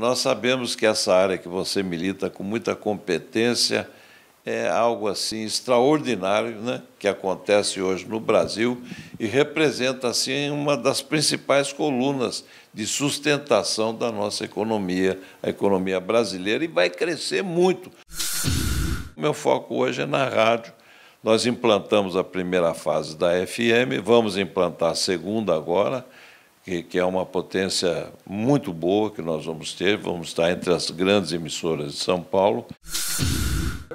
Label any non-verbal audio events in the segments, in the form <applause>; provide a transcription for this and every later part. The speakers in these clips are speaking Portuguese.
Nós sabemos que essa área que você milita com muita competência é algo assim extraordinário, né, que acontece hoje no Brasil e representa assim uma das principais colunas de sustentação da nossa economia, a economia brasileira e vai crescer muito. Meu foco hoje é na rádio. Nós implantamos a primeira fase da FM, vamos implantar a segunda agora que, que é uma potência muito boa que nós vamos ter, vamos estar entre as grandes emissoras de São Paulo.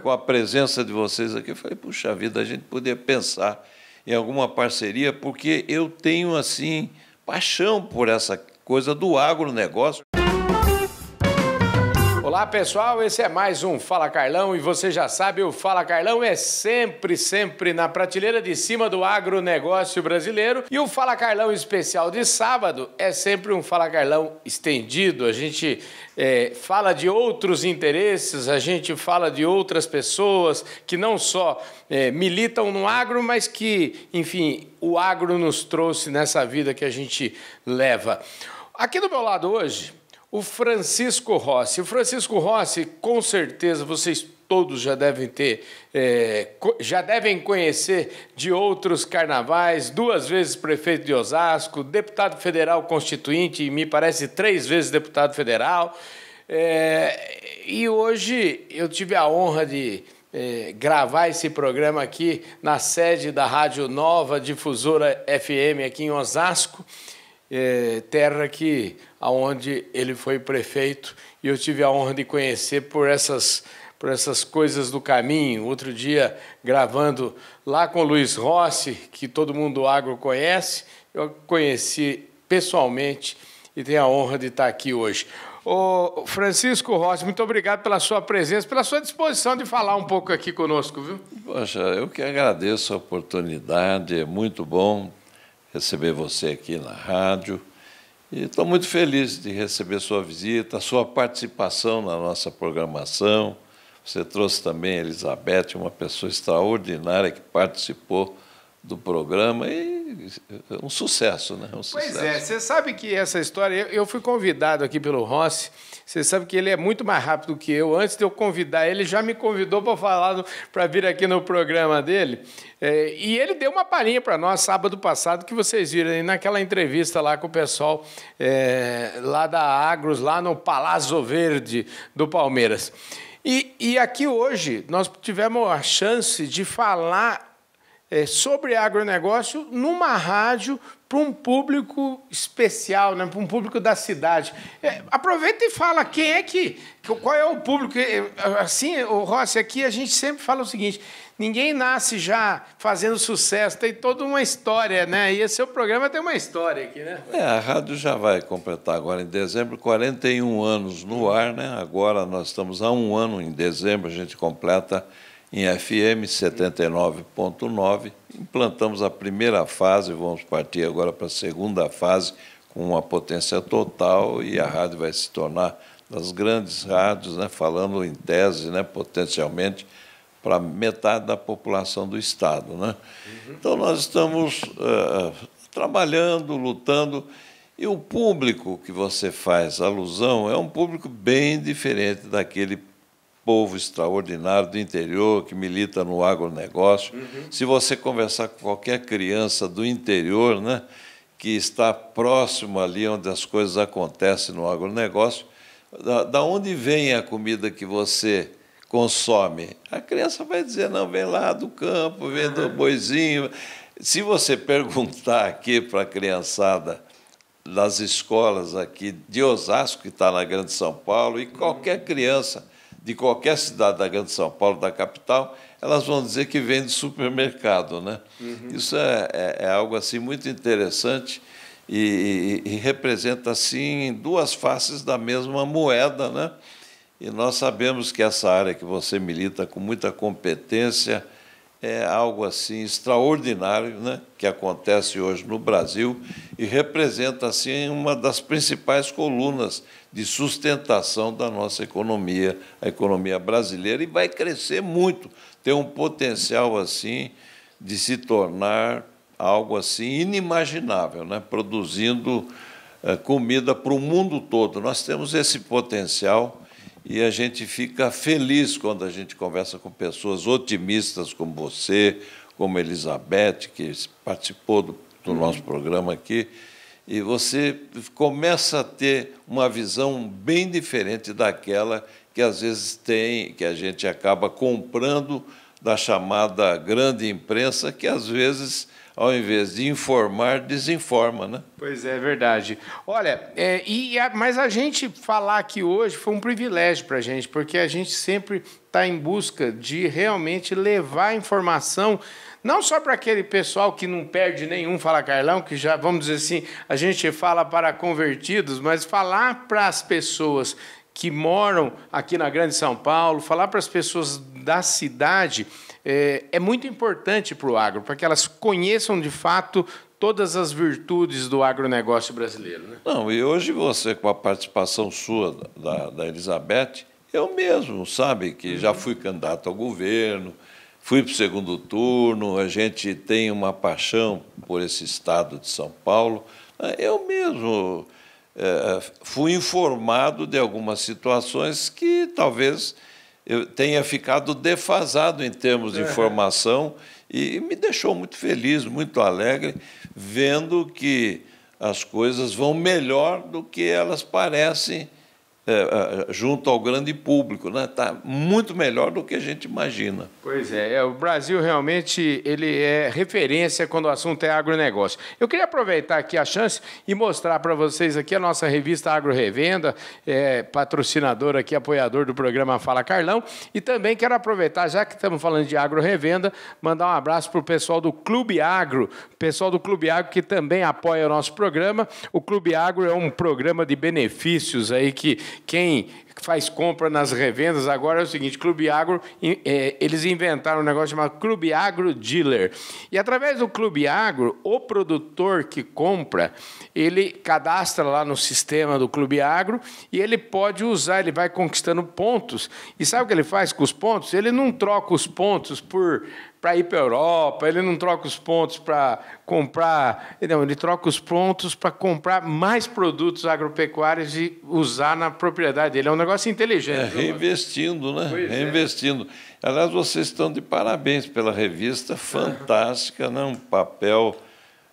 Com a presença de vocês aqui, eu falei, puxa vida, a gente podia pensar em alguma parceria, porque eu tenho, assim, paixão por essa coisa do agronegócio. Olá pessoal, esse é mais um Fala Carlão e você já sabe, o Fala Carlão é sempre, sempre na prateleira de cima do agronegócio brasileiro. E o Fala Carlão especial de sábado é sempre um Fala Carlão estendido. A gente é, fala de outros interesses, a gente fala de outras pessoas que não só é, militam no agro, mas que, enfim, o agro nos trouxe nessa vida que a gente leva. Aqui do meu lado hoje, o Francisco Rossi. O Francisco Rossi, com certeza vocês todos já devem ter, é, já devem conhecer de outros carnavais, duas vezes prefeito de Osasco, deputado federal constituinte e me parece três vezes deputado federal. É, e hoje eu tive a honra de é, gravar esse programa aqui na sede da Rádio Nova Difusora FM aqui em Osasco é, terra que aonde ele foi prefeito e eu tive a honra de conhecer por essas por essas coisas do caminho. Outro dia gravando lá com o Luiz Rossi, que todo mundo agro conhece, eu conheci pessoalmente e tenho a honra de estar aqui hoje. o Francisco Rossi, muito obrigado pela sua presença, pela sua disposição de falar um pouco aqui conosco, viu? Poxa, eu que agradeço a oportunidade, é muito bom receber você aqui na rádio. E estou muito feliz de receber sua visita, sua participação na nossa programação. Você trouxe também a Elizabeth, uma pessoa extraordinária que participou do programa e é um sucesso, né? É um sucesso. Pois é, você sabe que essa história, eu fui convidado aqui pelo Rossi, você sabe que ele é muito mais rápido que eu. Antes de eu convidar ele, já me convidou para falar, para vir aqui no programa dele. É, e ele deu uma palhinha para nós sábado passado que vocês viram aí naquela entrevista lá com o pessoal é, lá da Agros, lá no Palazzo Verde do Palmeiras. E, e aqui hoje nós tivemos a chance de falar é, sobre agronegócio numa rádio para um público especial, né? para um público da cidade. É, aproveita e fala quem é que. Qual é o público? É, é, assim, o Rossi, aqui a gente sempre fala o seguinte: ninguém nasce já fazendo sucesso, tem toda uma história, né? E esse seu programa tem uma história aqui, né? É, a rádio já vai completar agora em dezembro 41 anos no ar, né? Agora nós estamos há um ano em dezembro, a gente completa em FM 79.9. Implantamos a primeira fase, vamos partir agora para a segunda fase, com uma potência total, e a rádio vai se tornar das grandes rádios, né, falando em tese, né, potencialmente, para metade da população do Estado. Né? Uhum. Então, nós estamos uh, trabalhando, lutando. E o público que você faz alusão é um público bem diferente daquele povo extraordinário do interior que milita no agronegócio. Uhum. Se você conversar com qualquer criança do interior, né, que está próximo ali onde as coisas acontecem no agronegócio, da, da onde vem a comida que você consome? A criança vai dizer, não, vem lá do campo, vem do uhum. boizinho. Se você <laughs> perguntar aqui para a criançada das escolas aqui de Osasco, que está na Grande São Paulo, e qualquer uhum. criança de qualquer cidade da Grande São Paulo, da capital, elas vão dizer que vem do supermercado. Né? Uhum. Isso é, é, é, algo assim muito interessante e, e, e, representa assim duas faces da mesma moeda. Né? E nós sabemos que essa área que você milita com muita competência, é algo assim extraordinário, né, que acontece hoje no Brasil e representa assim uma das principais colunas de sustentação da nossa economia, a economia brasileira e vai crescer muito, tem um potencial assim de se tornar algo assim inimaginável, né, produzindo eh, comida para o mundo todo. Nós temos esse potencial e a gente fica feliz quando a gente conversa com pessoas otimistas como você, como Elizabeth, que participou do, do uhum. nosso programa aqui, e você começa a ter uma visão bem diferente daquela que às vezes tem, que a gente acaba comprando da chamada grande imprensa, que às vezes ao invés de informar, desinforma, né? Pois é, verdade. Olha, é, e a, mas a gente falar aqui hoje foi um privilégio para a gente, porque a gente sempre está em busca de realmente levar informação não só para aquele pessoal que não perde nenhum Fala Carlão, que já, vamos dizer assim, a gente fala para convertidos, mas falar para as pessoas que moram aqui na Grande São Paulo, falar para as pessoas da cidade é, é muito importante para o agro, para que elas conheçam de fato todas as virtudes do agronegócio brasileiro. Né? Não, e hoje você, com a participação sua, da, da Elizabeth, eu mesmo, sabe, que uhum. já fui candidato ao governo, fui para o segundo turno, a gente tem uma paixão por esse estado de São Paulo. Eu mesmo é, fui informado de algumas situações que talvez eu tenha ficado defasado em termos de informação é. e me deixou muito feliz, muito alegre, vendo que as coisas vão melhor do que elas parecem é, é, junto ao grande público, né? Está muito melhor do que a gente imagina. Pois é, é, o Brasil realmente ele é referência quando o assunto é agronegócio. Eu queria aproveitar aqui a chance e mostrar para vocês aqui a nossa revista Agro Revenda, é, patrocinador aqui, apoiador do programa Fala Carlão, e também quero aproveitar, já que estamos falando de Agro Revenda, mandar um abraço para o pessoal do Clube Agro, pessoal do Clube Agro que também apoia o nosso programa. O Clube Agro é um programa de benefícios aí que quem faz compra nas revendas agora é o seguinte: Clube Agro, é, eles inventaram um negócio chamado Clube Agro Dealer. E através do Clube Agro, o produtor que compra, ele cadastra lá no sistema do Clube Agro e ele pode usar, ele vai conquistando pontos. E sabe o que ele faz com os pontos? Ele não troca os pontos por para ir para a Europa, ele não troca os pontos para comprar, não, ele troca os pontos para comprar mais produtos agropecuários e usar na propriedade dele. É um negócio inteligente. É, reinvestindo, né? Pois é. reinvestindo. É. Aliás, vocês estão de parabéns pela revista, fantástica, né? um papel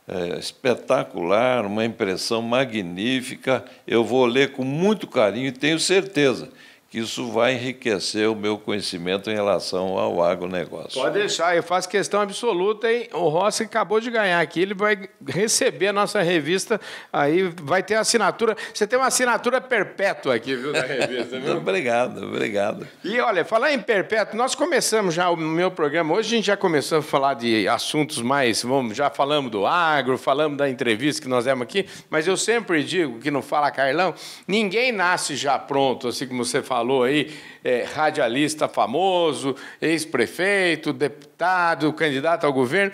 é, espetacular, uma impressão magnífica. Eu vou ler com muito carinho e tenho certeza isso vai enriquecer o meu conhecimento em relação ao agronegócio. Pode deixar, eu faço questão absoluta, hein? O Rossi acabou de ganhar aqui, ele vai receber a nossa revista, aí vai ter assinatura. Você tem uma assinatura perpétua aqui, viu, da revista, viu? <laughs> obrigado, obrigado. E olha, falar em perpétuo, nós começamos já o meu programa, hoje a gente já começou a falar de assuntos mais, vamos, já falamos do agro, falamos da entrevista que nós demos aqui, mas eu sempre digo que não fala Carlão, ninguém nasce já pronto, assim como você falou falou aí, é, radialista famoso, ex-prefeito, deputado, candidato ao governo.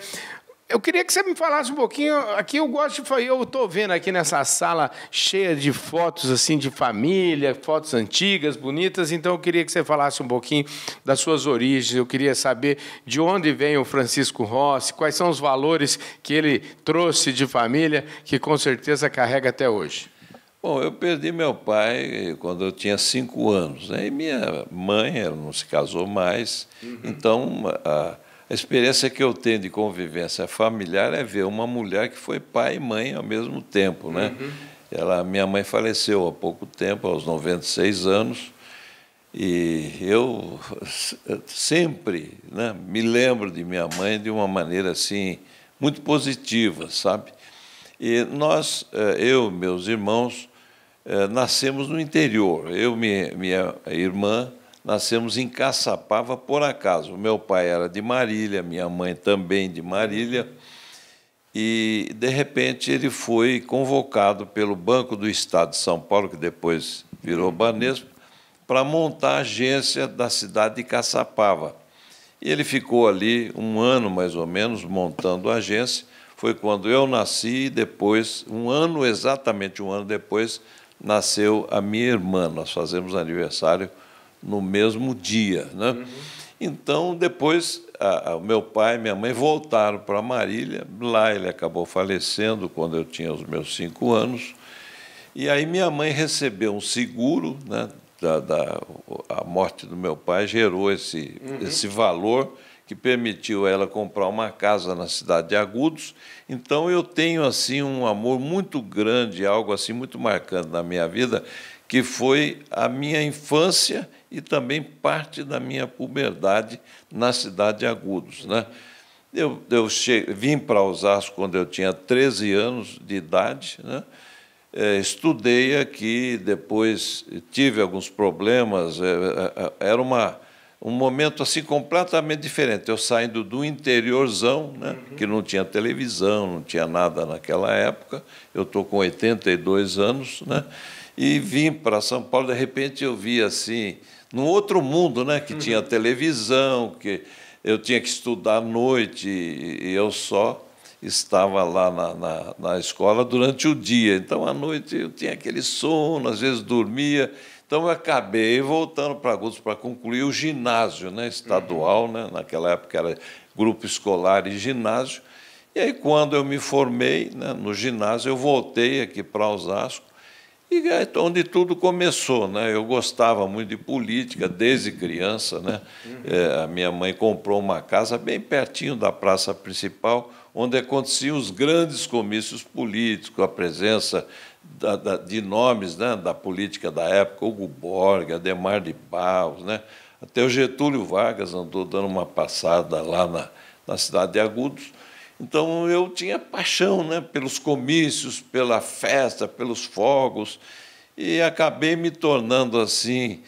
Eu queria que você me falasse um pouquinho. Aqui eu gosto de. Eu estou vendo aqui nessa sala cheia de fotos assim de família, fotos antigas, bonitas. Então eu queria que você falasse um pouquinho das suas origens. Eu queria saber de onde vem o Francisco Rossi, quais são os valores que ele trouxe de família, que com certeza carrega até hoje. Bom, eu perdi meu pai eh, quando eu tinha cinco anos. Né? E minha mãe, ela não se casou mais. Uhum. Então, a, a experiência que eu tenho de convivência familiar é ver uma mulher que foi pai e mãe ao mesmo tempo, né? Uhum. Ela, minha mãe faleceu há pouco tempo, aos 96 anos, e eu <laughs> sempre né, me lembro de minha mãe de uma maneira assim muito positiva, sabe? E nós, eh, eu, meus irmãos, eh, nascemos no interior. Eu e minha, irmã nascemos em Caçapava por acaso. Meu pai era de Marília, minha mãe também de Marília. E, de repente, ele foi convocado pelo Banco do Estado de São Paulo, que depois virou Banespa, para montar a agência da cidade de Caçapava. E ele ficou ali um ano, mais ou menos, montando a agência. Foi quando eu nasci e depois, um ano, exatamente um ano depois, nasceu a minha irmã. Nós fazemos aniversário no mesmo dia. Né? Uhum. Então, depois, a, a, meu pai e minha mãe voltaram para Marília. Lá ele acabou falecendo quando eu tinha os meus cinco anos. E aí minha mãe recebeu um seguro, né, da, da a morte do meu pai gerou esse, uhum. esse valor que permitiu a ela comprar uma casa na cidade de Agudos. Então eu tenho assim um amor muito grande, algo assim muito marcante na minha vida, que foi a minha infância e também parte da minha puberdade na cidade de Agudos, né? Eu, eu cheguei, vim para Osasco quando eu tinha 13 anos de idade, né? É, estudei aqui, depois tive alguns problemas. É, é, era uma um momento assim completamente diferente. Eu saindo do interiorzão, né, uhum. que não tinha televisão, não tinha nada naquela época. Eu estou com 82 anos, né, e vim para São Paulo. De repente eu vi assim, num outro mundo, né, que uhum. tinha televisão, que eu tinha que estudar à noite e, eu só estava lá na, na, na escola durante o dia. Então à noite eu tinha aquele sono, às vezes dormia então, eu acabei voltando para Gutos para concluir o ginásio né, estadual, uhum. né, naquela época era grupo escolar e ginásio. E aí, quando eu me formei né, no ginásio, eu voltei aqui para Osasco, e é onde tudo começou. Né? Eu gostava muito de política desde criança. Né? Uhum. É, a minha mãe comprou uma casa bem pertinho da praça principal, onde aconteciam os grandes comícios políticos, a presença da, da, de nomes né, da política da época, Hugo Borga, Ademar de Barros, né? até o Getúlio Vargas andou dando uma passada lá na, na cidade de Agudos. Então eu tinha paixão né, pelos comícios, pela festa, pelos fogos, e acabei me tornando assim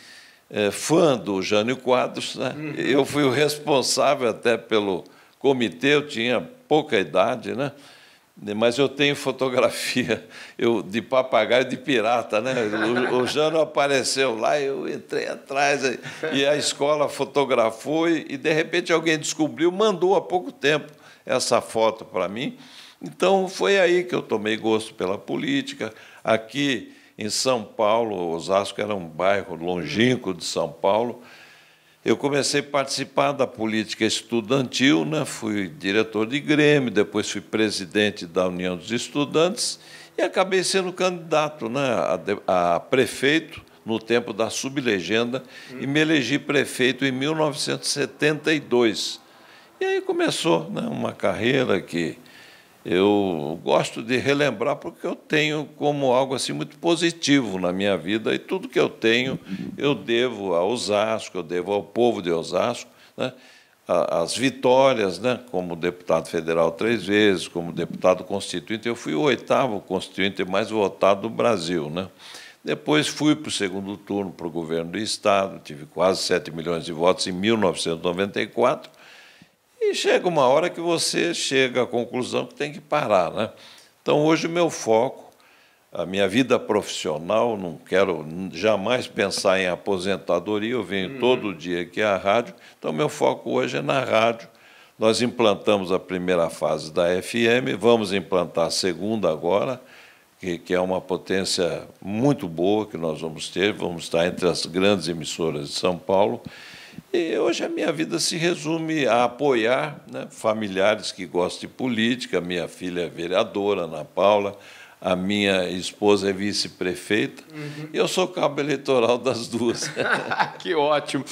é, fã do Jânio Quadros. Né? Eu fui o responsável até pelo comitê, eu tinha pouca idade, né? Né? Mas eu tenho fotografia <laughs> eu, de papagaio de pirata, né? O, o Jano apareceu lá, eu entrei atrás, e a escola fotografou, e, e de repente alguém descobriu, mandou há pouco tempo essa foto para mim. Então foi aí que eu tomei gosto pela política. Aqui em São Paulo, Osasco era um bairro longínquo de São Paulo, eu comecei a participar da política estudantil, né? fui diretor de Grêmio, depois fui presidente da União dos Estudantes e acabei sendo candidato né? a, a prefeito no tempo da sublegenda hum. e me elegi prefeito em 1972. E aí começou né? uma carreira que eu gosto de relembrar porque eu tenho como algo assim muito positivo na minha vida e tudo que eu tenho eu devo a Osasco, eu devo ao povo de Osasco, né? as vitórias, né? como deputado federal três vezes, como deputado constituinte, eu fui o oitavo constituinte mais votado do Brasil. Né? Depois fui para o segundo turno para o governo do Estado, tive quase 7 milhões de votos em 1994, e chega uma hora que você chega à conclusão que tem que parar. Né? Então, hoje, o meu foco, a minha vida profissional, não quero jamais pensar em aposentadoria, eu venho uhum. todo dia aqui à rádio, então, meu foco hoje é na rádio. Nós implantamos a primeira fase da FM, vamos implantar a segunda agora, que, que é uma potência muito boa que nós vamos ter, vamos estar entre as grandes emissoras de São Paulo. E hoje a minha vida se resume a apoiar né, familiares que gostam de política. Minha filha é vereadora, Ana Paula. A minha esposa é vice-prefeita. Uhum. E eu sou cabo eleitoral das duas. <laughs> que ótimo.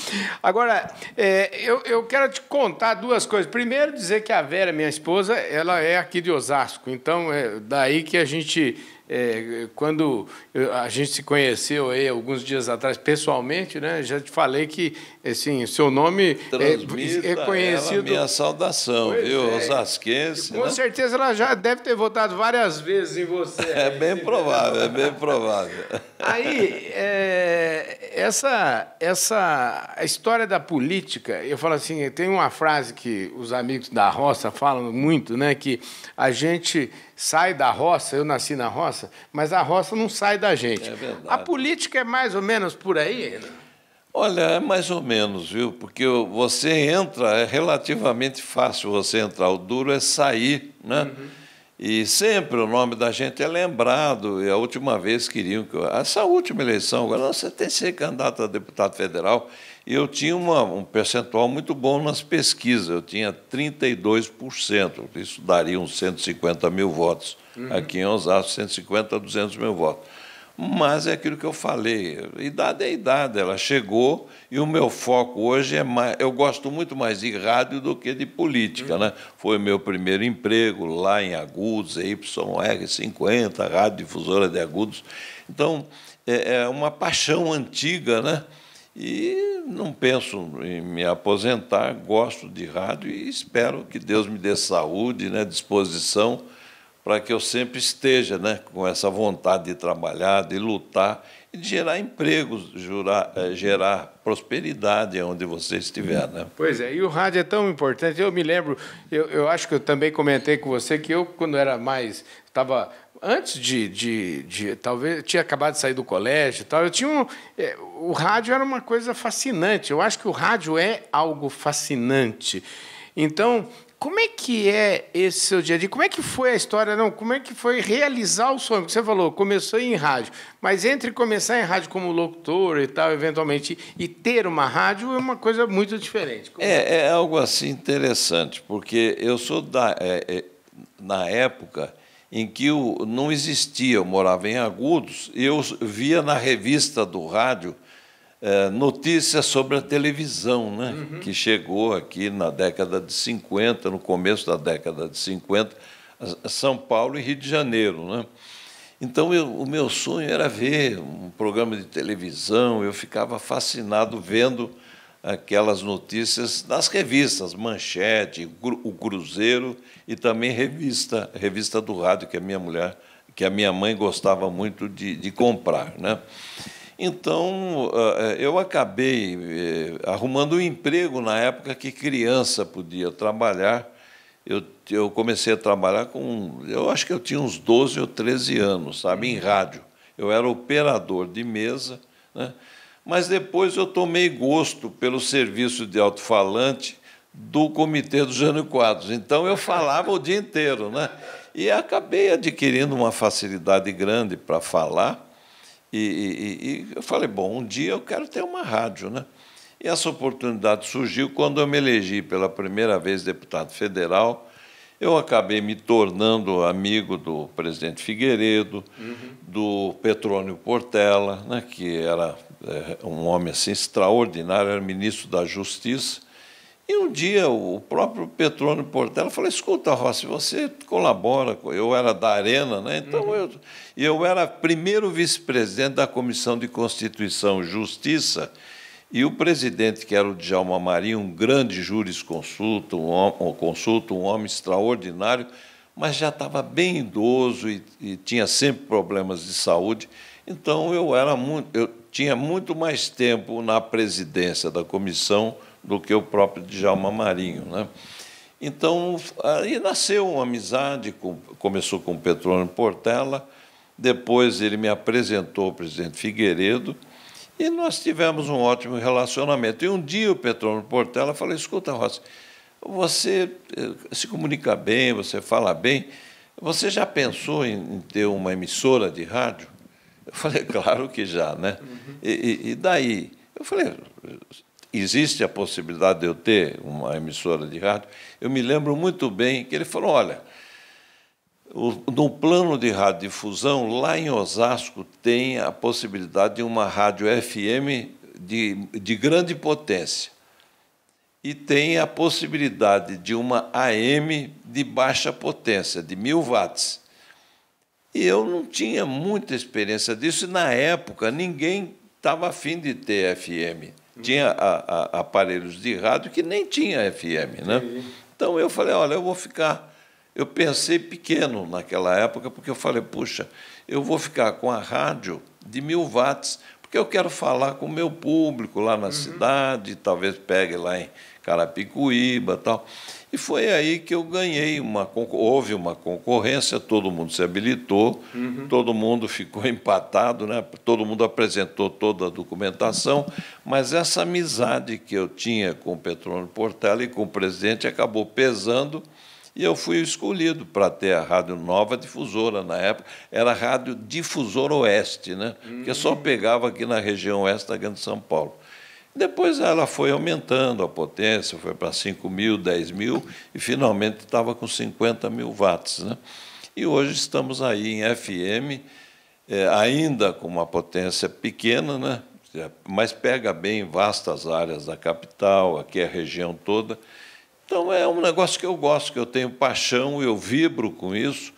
Agora, é, eu, eu quero te contar duas coisas. Primeiro, dizer que a Vera, minha esposa, ela é aqui de Osasco. Então, é daí que a gente é, quando a gente se conheceu aí alguns dias atrás pessoalmente, né, já te falei que assim, seu nome é Transmita é, é conhecido. minha saudação, pois viu, é. Osasquense. Com né? certeza ela já deve ter votado várias vezes em você. É bem provável, é bem provável. Aí, é, essa, essa história da política, eu falo assim, tem uma frase que os amigos da roça falam muito, né, que a gente sai da roça, eu nasci na roça, mas a roça não sai da gente. É A política é mais ou menos por aí, Olha, é mais ou menos, viu? Porque você entra, é relativamente fácil você entrar. O duro é sair, né? Uhum. E sempre o nome da gente é lembrado. E a última vez queriam que. Eu... Essa última eleição, agora, você tem que ser candidato a deputado federal eu tinha uma, um percentual muito bom nas pesquisas, eu tinha 32%, isso daria uns 150 mil votos. Uhum. Aqui em Osasco, 150 a 200 mil votos. Mas é aquilo que eu falei, idade é idade, ela chegou e o meu foco hoje é mais. Eu gosto muito mais de rádio do que de política. Uhum. Né? Foi meu primeiro emprego lá em Agudos, YR50, Rádio Difusora de Agudos. Então, é, é uma paixão antiga, né? E não penso em me aposentar, gosto de rádio e espero que Deus me dê saúde, né, disposição, para que eu sempre esteja né, com essa vontade de trabalhar, de lutar e de gerar empregos, jurar, eh, gerar prosperidade onde você estiver. Né? Pois é, e o rádio é tão importante. Eu me lembro, eu, eu acho que eu também comentei com você que eu, quando era mais. estava antes de, de, de, Talvez tinha acabado de sair do colégio tal. Eu tinha um, é, o rádio era uma coisa fascinante. Eu acho que o rádio é algo fascinante. Então, como é que é esse seu dia a dia? Como é que foi a história? Não, como é que foi realizar o sonho? Você falou, começou em rádio, mas entre começar em rádio como locutor e tal, eventualmente, e ter uma rádio é uma coisa muito diferente. É, é algo assim interessante, porque eu sou da, é, é, na época em que eu não existia, eu morava em Agudos, eu via na revista do rádio é, notícias sobre a televisão, né? Uhum. que chegou aqui na década de 50, no começo da década de 50, São Paulo e Rio de Janeiro. Né? Então, eu, o meu sonho era ver um programa de televisão, eu ficava fascinado vendo aquelas notícias das revistas, Manchete, o Cruzeiro e também revista, revista do rádio que a minha mulher, que a minha mãe gostava muito de, de comprar, né? Então eh, eh, eu acabei eh, arrumando um emprego na época que criança podia trabalhar. Eu, eu comecei a trabalhar com, eu acho que eu tinha uns 12 ou 13 anos, sabe, em uhum. rádio. Eu era operador de mesa, né? mas depois eu tomei gosto pelo serviço de alto-falante do Comitê dos Jânio Quadros. Então eu falava o dia inteiro, né? E acabei adquirindo uma facilidade grande para falar. E, e, e, eu falei, bom, um dia eu quero ter uma rádio, né? E essa oportunidade surgiu quando eu me elegi pela primeira vez deputado federal. Eu acabei me tornando amigo do presidente Figueiredo, uhum. do Petrônio Portela, né, que era é, um homem assim extraordinário, era ministro da Justiça. E um dia o próprio Petrônio Portela falou: escuta, Rossi, você colabora. Eu era da Arena, né? Então uhum. eu, eu era primeiro vice-presidente da Comissão de Constituição e Justiça. E o presidente, que era o Djalma Marinho, um grande jurisconsulto, um, homem, consulto, um homem extraordinário, mas já estava bem idoso e, e tinha sempre problemas de saúde. Então eu era muito, eu tinha muito mais tempo na presidência da comissão do que o próprio Djalma Marinho. Né? Então, aí nasceu uma amizade, começou com o Petrônio Portela, depois ele me apresentou o presidente Figueiredo, e nós tivemos um ótimo relacionamento. E um dia o Petrônio Portela falou, escuta, Rossi, você eh, se comunica bem, você fala bem, você já pensou em ter uma emissora de rádio? Eu falei, <laughs> claro que já, né? Uhum. E, e daí? Eu falei, existe a possibilidade de eu ter uma emissora de rádio? Eu me lembro muito bem que ele falou, olha, no plano de radiodifusão, lá em Osasco, tem a possibilidade de uma rádio FM de, de grande potência. E tem a possibilidade de uma AM de baixa potência, de mil watts. E eu não tinha muita experiência disso, e na época ninguém estava afim de ter FM. Tinha a, a, aparelhos de rádio que nem tinha FM. Né? Então eu falei: olha, eu vou ficar. Eu pensei pequeno naquela época, porque eu falei: puxa, eu vou ficar com a rádio de mil watts, porque eu quero falar com o meu público lá na uhum. cidade, talvez pegue lá em Carapicuíba tal. E foi aí que eu ganhei uma houve uma concorrência, todo mundo se habilitou, uhum. todo mundo ficou <laughs> empatado, né? Todo mundo apresentou toda a documentação, mas essa amizade que eu tinha com o Petrônio Portela e com o presidente acabou pesando e eu fui escolhido para ter a Rádio Nova Difusora na época, era a Rádio Difusora Oeste, né? Uhum. Que só hum. pegava aqui na região oeste da Grande São Paulo. Depois ela foi aumentando a potência, foi para 5 mil, 10 mil e finalmente estava com 50 mil watts. Né? E hoje estamos aí em FM, é, ainda com uma potência pequena, né? É, mas pega bem vastas áreas da capital, aqui é a região toda. Então é um negócio que eu gosto, que eu tenho paixão, eu vibro com isso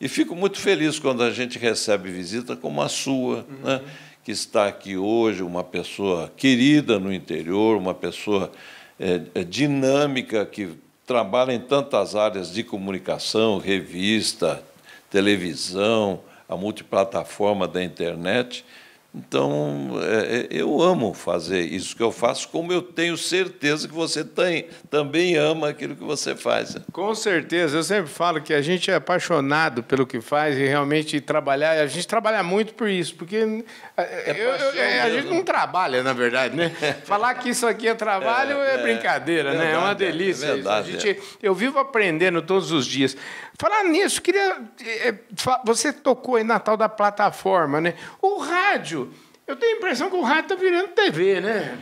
e fico muito feliz quando a gente recebe visita como a sua. Né? Uhum. Né? que está aqui hoje, uma pessoa querida no interior, uma pessoa é, é, dinâmica que trabalha em tantas áreas de comunicação, revista, televisão, a multiplataforma da internet. Então, é, é, eu amo fazer isso que eu faço, como eu tenho certeza que você tem, também ama aquilo que você faz. Com certeza, eu sempre falo que a gente é apaixonado pelo que faz e realmente trabalhar, a gente trabalha muito por isso, porque é, é eu, eu, é, a gente né? não trabalha, na verdade, né? <laughs> Falar que isso aqui é trabalho é, é brincadeira, né? Verdade, é uma delícia. Verdade, a gente, Eu vivo aprendendo todos os dias. Falar nisso, queria. Eh, eh, você tocou aí na tal da plataforma, né? O rádio. Eu tenho a impressão que o rádio está virando TV, né?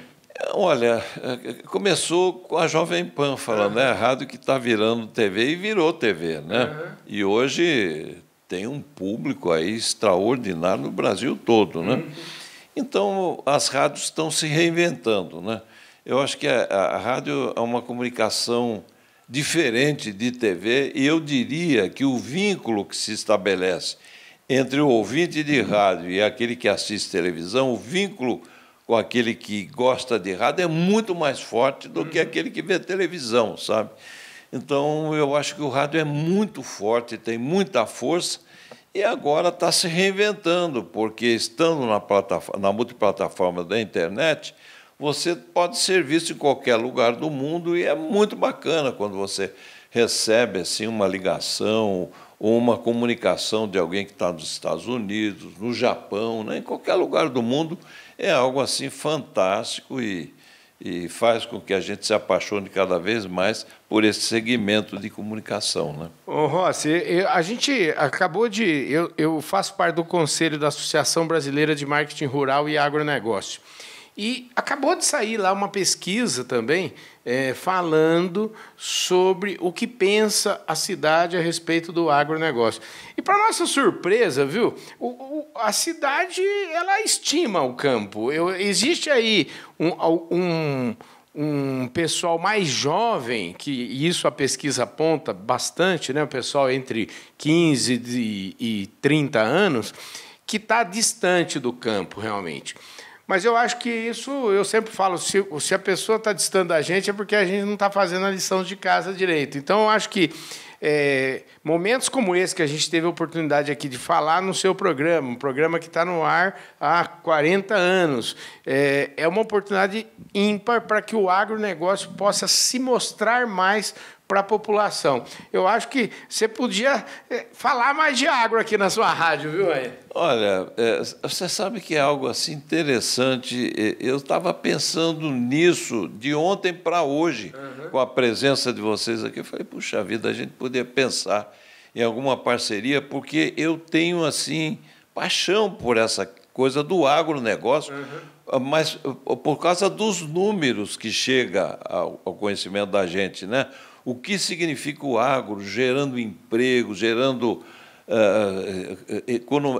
Olha, eh, começou com a Jovem Pan falando, uhum. né? A rádio que está virando TV e virou TV, né? Uhum. E hoje tem um público aí extraordinário no Brasil todo, né? Uhum. Então, as rádios estão se reinventando, né? Eu acho que a, a rádio é uma comunicação diferente de TV, e eu diria que o vínculo que se estabelece entre o ouvinte de rádio e aquele que assiste televisão, o vínculo com aquele que gosta de rádio é muito mais forte do que uhum. aquele que vê televisão, sabe? Então, eu acho que o rádio é muito forte, tem muita força e agora está se reinventando, porque estando na, na multiplataforma da internet, você pode ser visto em qualquer lugar do mundo e é muito bacana quando você recebe assim uma ligação ou uma comunicação de alguém que está nos Estados Unidos, no Japão, né? em qualquer lugar do mundo, é algo assim fantástico e, e faz com que a gente se apaixone cada vez mais por esse segmento de comunicação. Né? Ô, Rossi, eu, a gente acabou de. Eu, eu faço parte do conselho da Associação Brasileira de Marketing Rural e Agronegócio. E acabou de sair lá uma pesquisa também é, falando sobre o que pensa a cidade a respeito do agronegócio. E para nossa surpresa, viu, o, o, a cidade ela estima o campo. Eu, existe aí um, um um pessoal mais jovem, que isso a pesquisa aponta bastante, né? o pessoal entre 15 e 30 anos, que está distante do campo realmente. Mas eu acho que isso, eu sempre falo, se, se a pessoa está distando da gente é porque a gente não está fazendo a lição de casa direito. Então, eu acho que é, momentos como esse que a gente teve a oportunidade aqui de falar no seu programa, um programa que está no ar há 40 anos, é, é uma oportunidade ímpar para que o agronegócio possa se mostrar mais para a população. Eu acho que você podia eh, falar mais de agro aqui na sua rádio, viu, aí? Olha, é, você sabe que é algo assim interessante. Eh, eu estava pensando nisso de ontem para hoje, uhum. com a presença de vocês aqui. Eu falei, puxa vida, a gente podia pensar em alguma parceria, porque eu tenho assim paixão por essa coisa do agronegócio. Uhum mas por causa dos números que chega ao, conhecimento da gente, né? o que significa o agro gerando emprego, gerando ah,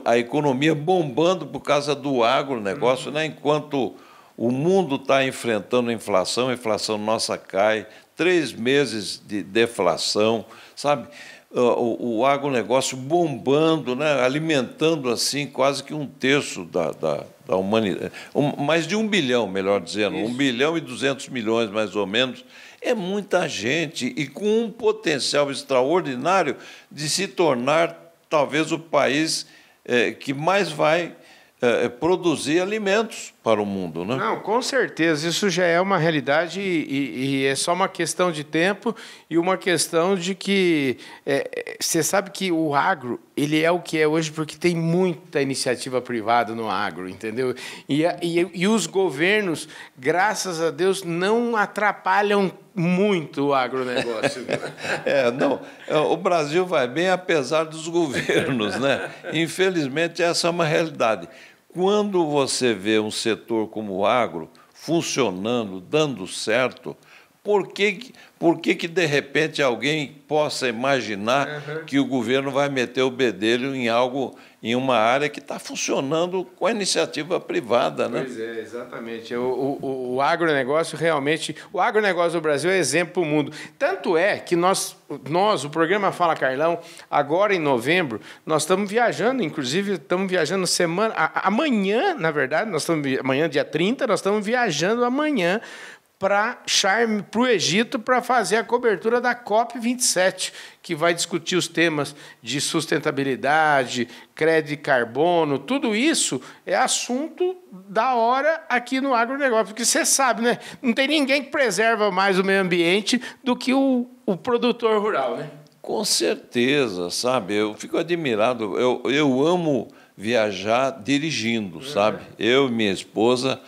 ah, a economia bombando por causa do agronegócio, uhum. né? enquanto o mundo está enfrentando inflação, a inflação nossa cai, três meses de deflação, sabe? Ah, o, o agronegócio bombando, né? alimentando assim quase que um terço da, da, da humanidade, um, mais de um bilhão, melhor dizendo, Isso. um bilhão e duzentos milhões mais ou menos é muita gente e com um potencial extraordinário de se tornar talvez o país eh, que mais vai eh, produzir alimentos para o mundo, né? Não, com certeza. Isso já é uma realidade e, e é só uma questão de tempo e uma questão de que é, você é, sabe que o agro ele é o que é hoje porque tem muita iniciativa privada no agro, entendeu? E, e, e os governos, graças a Deus, não atrapalham muito o agronegócio. <laughs> é, não. O Brasil vai bem apesar dos governos, né? Infelizmente, essa é uma realidade. Quando você vê um setor como o agro funcionando, dando certo, por que, por que, que de repente alguém possa imaginar uhum. que o governo vai meter o bedelho em algo, em uma área que está funcionando com a iniciativa privada? Né? Pois é, exatamente. É, o, o, o agronegócio realmente. O agronegócio do Brasil é exemplo para o mundo. Tanto é que nós, nós, o programa Fala Carlão, agora em novembro, nós estamos viajando, inclusive estamos viajando semana. A, amanhã, na verdade, nós estamos. Amanhã, dia 30, nós estamos viajando amanhã para Charme, para o Egito, para fazer a cobertura da COP27, que vai discutir os temas de sustentabilidade, crédito de carbono, tudo isso é assunto da hora aqui no agronegócio, porque você sabe, né? Não tem ninguém que preserva mais o meio ambiente do que o, o produtor rural, né? Com certeza, sabe? Eu fico admirado, eu, eu amo viajar dirigindo, é. sabe? Eu e minha esposa,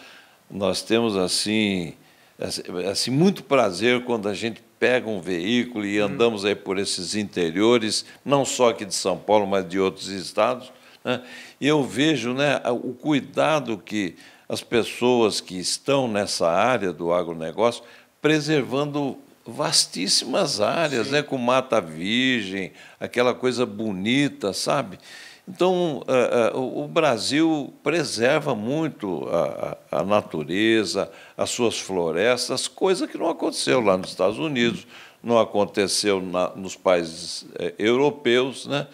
nós temos assim Assim, assim, muito prazer quando a gente pega um veículo e hum. andamos aí por esses interiores, não só aqui de São Paulo, mas de outros estados. Né? E eu vejo né, o cuidado que as pessoas que estão nessa área do agronegócio preservando vastíssimas áreas, né, com mata virgem, aquela coisa bonita, sabe? Então, é, é, o Brasil preserva muito a, natureza, as suas florestas, coisa que não aconteceu lá nos Estados Unidos, não aconteceu nos países é, europeus, né?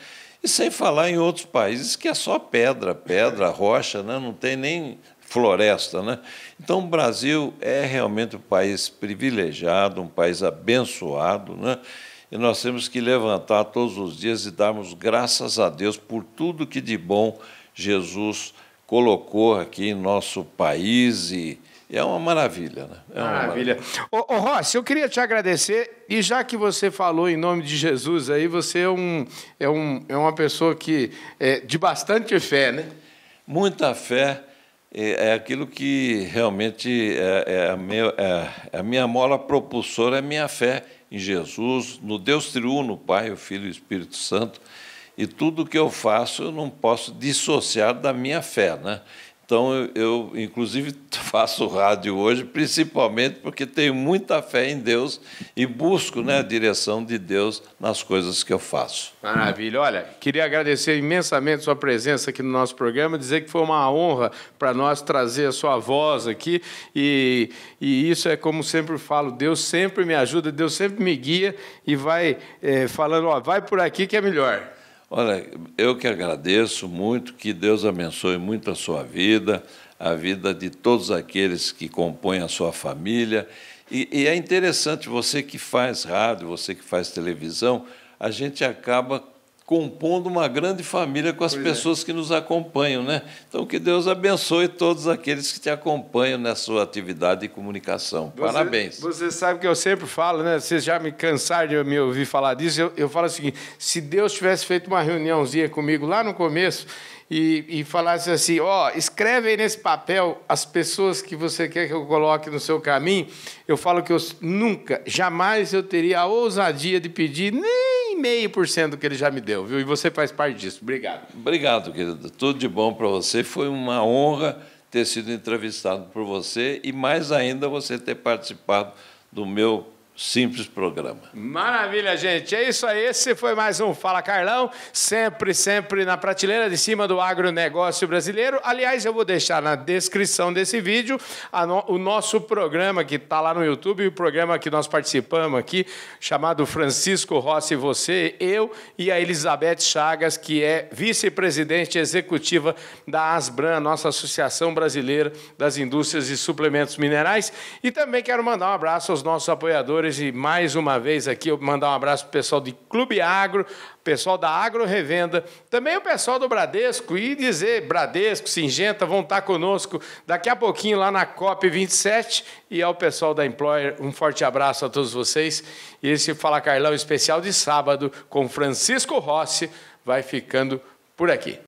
E sem falar em outros países que é só pedra, pedra, rocha, né? não tem nem floresta. Né? Então, o Brasil é realmente um país privilegiado, um país abençoado. Né? E nós temos que levantar todos os dias e darmos graças a Deus por tudo que de bom Jesus colocou aqui em nosso país e, é uma maravilha, né? É maravilha. maravilha. Ô, ô, Rossi, eu queria te agradecer, e já que você falou em nome de Jesus aí, você é, um, é, um, é uma pessoa que é de bastante fé, né? Muita fé é, é aquilo que realmente é, é, a, minha, é, é a minha mola propulsora, é a minha fé em Jesus, no Deus triuno, Pai, o Filho e o Espírito Santo. E tudo que eu faço eu não posso dissociar da minha fé, né? Então, eu, eu, inclusive, <laughs> faço rádio hoje, principalmente porque tenho muita fé em Deus e busco né, a direção de Deus nas coisas que eu faço. Maravilha. Olha, queria agradecer imensamente sua presença aqui no nosso programa, dizer que foi uma honra para nós trazer a sua voz aqui. E, e isso é como sempre falo: Deus sempre me ajuda, Deus sempre me guia e vai é, falando, ó, vai por aqui que é melhor. Olha, eu que agradeço muito, que Deus abençoe muito a sua vida, a vida de todos aqueles que compõem a sua família. E, e é interessante, você que faz rádio, você que faz televisão, a gente acaba compondo uma grande família com as pois é. pessoas é. que nos acompanham, né? Então que Deus abençoe todos aqueles que te acompanham na sua atividade de comunicação. Você, Parabéns. Você sabe que eu sempre falo, né? Vocês já me cansaram de me ouvir falar disso. Eu, eu falo o seguinte: se Deus tivesse feito uma reuniãozinha comigo lá no começo e, e falasse assim, ó, oh, escreve aí nesse papel as pessoas que você quer que eu coloque no seu caminho, eu falo que eu nunca, jamais eu teria a ousadia de pedir nem meio por cento que ele já me deu, viu? E você faz parte disso. Obrigado. Obrigado, querido. Tudo de bom para você. Foi uma honra ter sido entrevistado por você e mais ainda você ter participado do meu simples programa. Maravilha, gente. É isso aí. Esse foi mais um Fala Carlão. Sempre, sempre na prateleira de cima do agronegócio brasileiro. Aliás, eu vou deixar na descrição desse vídeo no... o nosso programa que está lá no YouTube, o programa que nós participamos aqui, chamado Francisco Rossi Você, eu e a Elizabeth Chagas, que é vice-presidente executiva da Asbran, nossa Associação Brasileira das Indústrias de Suplementos Minerais. E também quero mandar um abraço aos nossos apoiadores e mais uma vez aqui eu mandar um abraço para o pessoal de Clube Agro, pessoal da Agro Revenda, também o pessoal do Bradesco e dizer Bradesco, Singenta vão estar conosco daqui a pouquinho lá na COP 27 e ao pessoal da Employer, um forte abraço a todos vocês. E esse Fala Carlão especial de sábado com Francisco Rossi vai ficando por aqui.